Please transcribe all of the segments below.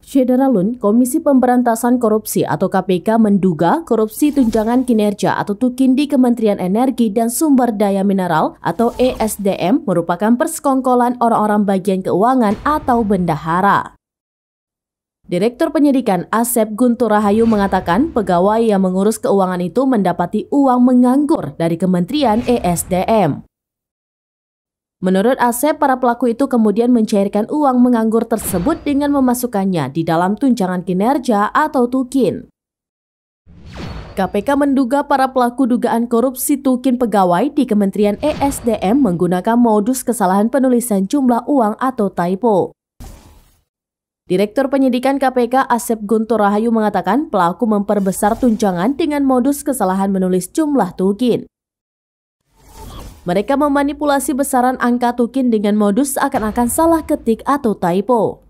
Syederalun, Komisi Pemberantasan Korupsi atau KPK menduga korupsi tunjangan kinerja atau tukin di Kementerian Energi dan Sumber Daya Mineral atau ESDM merupakan persekongkolan orang-orang bagian keuangan atau bendahara. Direktur Penyidikan Asep Guntur Rahayu mengatakan pegawai yang mengurus keuangan itu mendapati uang menganggur dari Kementerian ESDM. Menurut Asep, para pelaku itu kemudian mencairkan uang menganggur tersebut dengan memasukkannya di dalam tunjangan kinerja atau tukin. KPK menduga para pelaku dugaan korupsi tukin pegawai di Kementerian ESDM menggunakan modus kesalahan penulisan jumlah uang atau typo. Direktur Penyidikan KPK Asep Guntur Rahayu mengatakan pelaku memperbesar tunjangan dengan modus kesalahan menulis jumlah tukin. Mereka memanipulasi besaran angka tukin dengan modus akan akan salah ketik atau typo.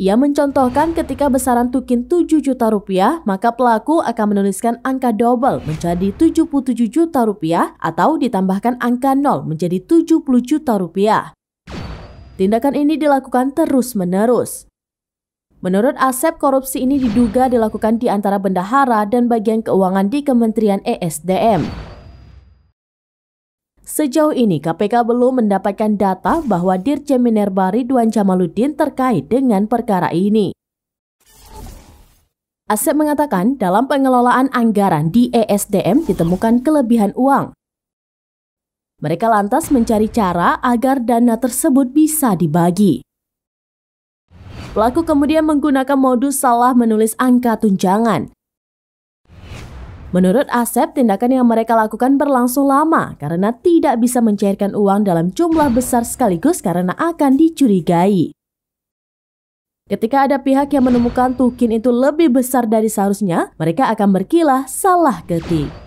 Ia mencontohkan ketika besaran tukin 7 juta rupiah, maka pelaku akan menuliskan angka double menjadi 77 juta rupiah atau ditambahkan angka 0 menjadi 70 juta rupiah. Tindakan ini dilakukan terus-menerus. Menurut Asep, korupsi ini diduga dilakukan di antara bendahara dan bagian keuangan di Kementerian ESDM. Sejauh ini KPK belum mendapatkan data bahwa Dirjen Minerba Ridwan Jamaluddin terkait dengan perkara ini. Asep mengatakan dalam pengelolaan anggaran di ESDM ditemukan kelebihan uang. Mereka lantas mencari cara agar dana tersebut bisa dibagi. Pelaku kemudian menggunakan modus salah menulis angka tunjangan, Menurut Asep, tindakan yang mereka lakukan berlangsung lama karena tidak bisa mencairkan uang dalam jumlah besar sekaligus karena akan dicurigai. Ketika ada pihak yang menemukan tukin itu lebih besar dari seharusnya, mereka akan berkilah salah ketik.